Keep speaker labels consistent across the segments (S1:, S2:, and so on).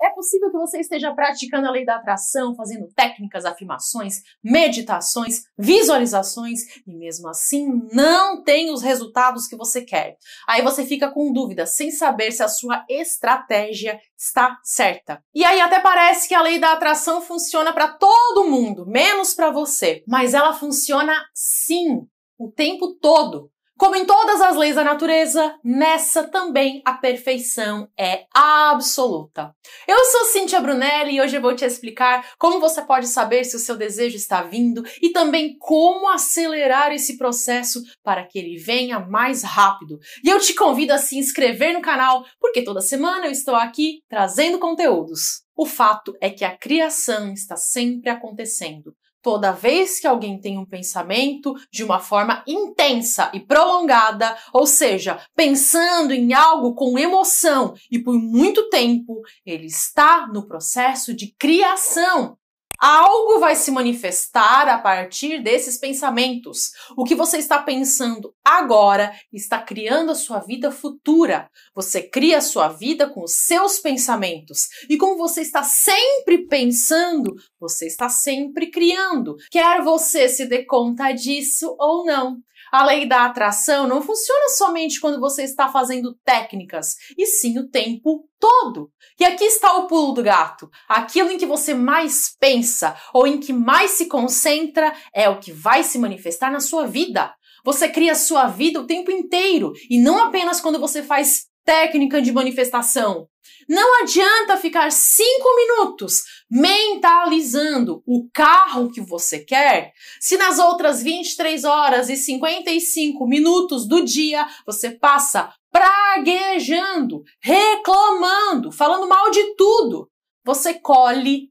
S1: É possível que você esteja praticando a lei da atração, fazendo técnicas, afirmações, meditações, visualizações e mesmo assim não tem os resultados que você quer. Aí você fica com dúvida, sem saber se a sua estratégia está certa. E aí até parece que a lei da atração funciona para todo mundo, menos para você, mas ela funciona sim o tempo todo. Como em todas as leis da natureza, nessa também a perfeição é absoluta. Eu sou Cintia Brunelli e hoje eu vou te explicar como você pode saber se o seu desejo está vindo e também como acelerar esse processo para que ele venha mais rápido. E eu te convido a se inscrever no canal, porque toda semana eu estou aqui trazendo conteúdos. O fato é que a criação está sempre acontecendo toda vez que alguém tem um pensamento de uma forma intensa e prolongada, ou seja, pensando em algo com emoção e por muito tempo, ele está no processo de criação. Algo vai se manifestar a partir desses pensamentos. O que você está pensando agora está criando a sua vida futura. Você cria a sua vida com os seus pensamentos. E como você está sempre pensando, você está sempre criando. Quer você se dê conta disso ou não. A lei da atração não funciona somente quando você está fazendo técnicas, e sim o tempo todo. E aqui está o pulo do gato. Aquilo em que você mais pensa ou em que mais se concentra é o que vai se manifestar na sua vida. Você cria a sua vida o tempo inteiro e não apenas quando você faz técnica de manifestação. Não adianta ficar cinco minutos mentalizando o carro que você quer, se nas outras 23 horas e 55 minutos do dia você passa praguejando, reclamando, falando mal de tudo. Você colhe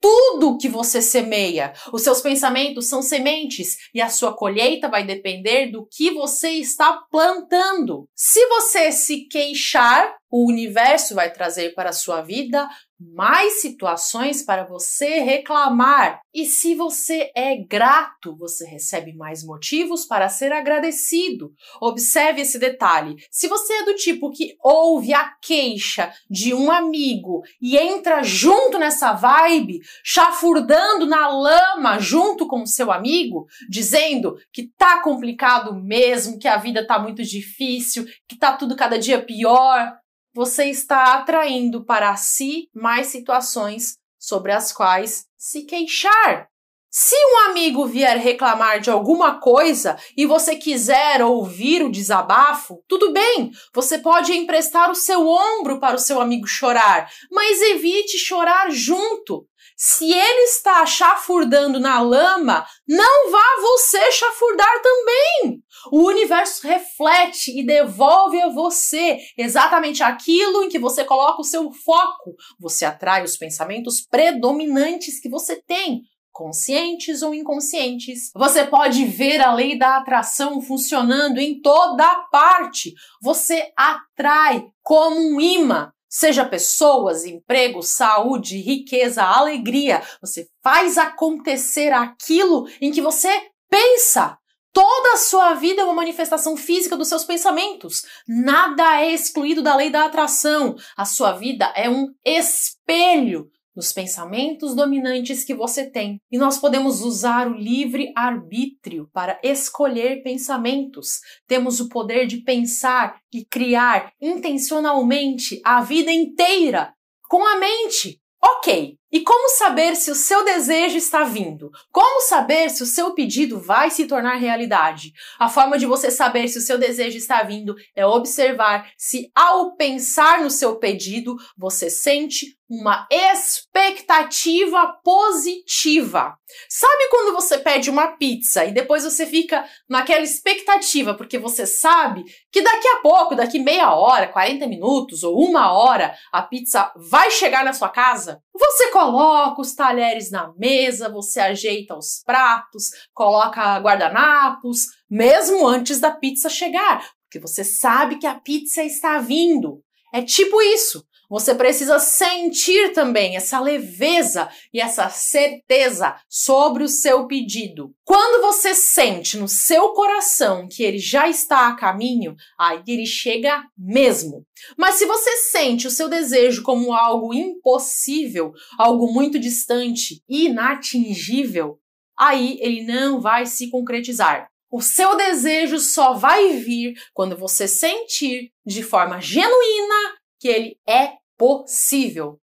S1: tudo que você semeia. Os seus pensamentos são sementes e a sua colheita vai depender do que você está plantando. Se você se queixar, o universo vai trazer para a sua vida mais situações para você reclamar. E se você é grato, você recebe mais motivos para ser agradecido. Observe esse detalhe. Se você é do tipo que ouve a queixa de um amigo e entra junto nessa vibe, chafurdando na lama junto com o seu amigo, dizendo que tá complicado mesmo, que a vida tá muito difícil, que tá tudo cada dia pior, você está atraindo para si mais situações sobre as quais se queixar. Se um amigo vier reclamar de alguma coisa e você quiser ouvir o desabafo, tudo bem, você pode emprestar o seu ombro para o seu amigo chorar, mas evite chorar junto. Se ele está chafurdando na lama, não vá você chafurdar também. O universo reflete e devolve a você exatamente aquilo em que você coloca o seu foco. Você atrai os pensamentos predominantes que você tem, conscientes ou inconscientes. Você pode ver a lei da atração funcionando em toda parte. Você atrai como um imã. Seja pessoas, emprego, saúde, riqueza, alegria, você faz acontecer aquilo em que você pensa Toda a sua vida é uma manifestação física dos seus pensamentos. Nada é excluído da lei da atração. A sua vida é um espelho dos pensamentos dominantes que você tem. E nós podemos usar o livre arbítrio para escolher pensamentos. Temos o poder de pensar e criar intencionalmente a vida inteira com a mente. Ok, e como saber se o seu desejo está vindo? Como saber se o seu pedido vai se tornar realidade? A forma de você saber se o seu desejo está vindo é observar se, ao pensar no seu pedido, você sente uma expectativa positiva. Sabe quando você pede uma pizza e depois você fica naquela expectativa, porque você sabe que daqui a pouco, daqui meia hora, 40 minutos ou uma hora, a pizza vai chegar na sua casa? Você coloca os talheres na mesa, você ajeita os pratos, coloca guardanapos, mesmo antes da pizza chegar, porque você sabe que a pizza está vindo. É tipo isso. Você precisa sentir também essa leveza e essa certeza sobre o seu pedido. Quando você sente no seu coração que ele já está a caminho, aí ele chega mesmo. Mas se você sente o seu desejo como algo impossível, algo muito distante, inatingível, aí ele não vai se concretizar. O seu desejo só vai vir quando você sentir de forma genuína que ele é possível.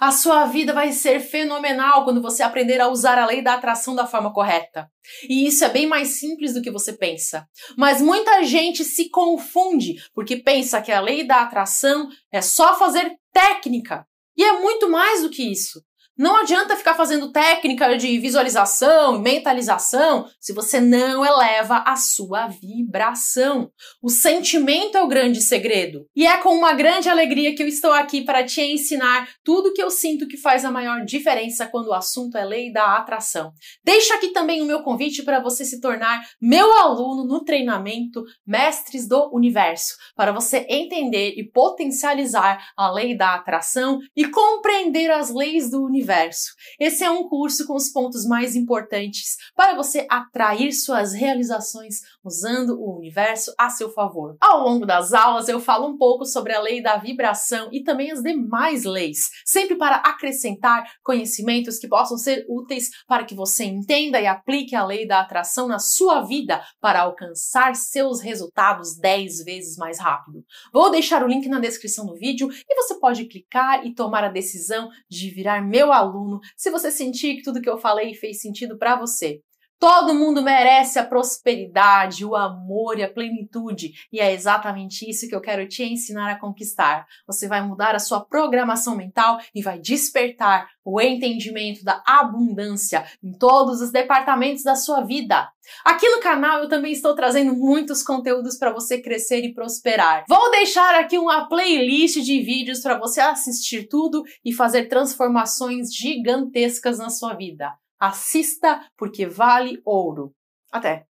S1: A sua vida vai ser fenomenal quando você aprender a usar a lei da atração da forma correta. E isso é bem mais simples do que você pensa. Mas muita gente se confunde porque pensa que a lei da atração é só fazer técnica. E é muito mais do que isso. Não adianta ficar fazendo técnica de visualização, e mentalização, se você não eleva a sua vibração. O sentimento é o grande segredo. E é com uma grande alegria que eu estou aqui para te ensinar tudo que eu sinto que faz a maior diferença quando o assunto é lei da atração. Deixa aqui também o meu convite para você se tornar meu aluno no treinamento Mestres do Universo, para você entender e potencializar a lei da atração e compreender as leis do universo universo. Esse é um curso com os pontos mais importantes para você atrair suas realizações usando o universo a seu favor. Ao longo das aulas, eu falo um pouco sobre a lei da vibração e também as demais leis, sempre para acrescentar conhecimentos que possam ser úteis para que você entenda e aplique a lei da atração na sua vida para alcançar seus resultados 10 vezes mais rápido. Vou deixar o link na descrição do vídeo e você pode clicar e tomar a decisão de virar meu aluno, se você sentir que tudo que eu falei fez sentido para você. Todo mundo merece a prosperidade, o amor e a plenitude, e é exatamente isso que eu quero te ensinar a conquistar. Você vai mudar a sua programação mental e vai despertar o entendimento da abundância em todos os departamentos da sua vida. Aqui no canal eu também estou trazendo muitos conteúdos para você crescer e prosperar. Vou deixar aqui uma playlist de vídeos para você assistir tudo e fazer transformações gigantescas na sua vida. Assista porque vale ouro. Até!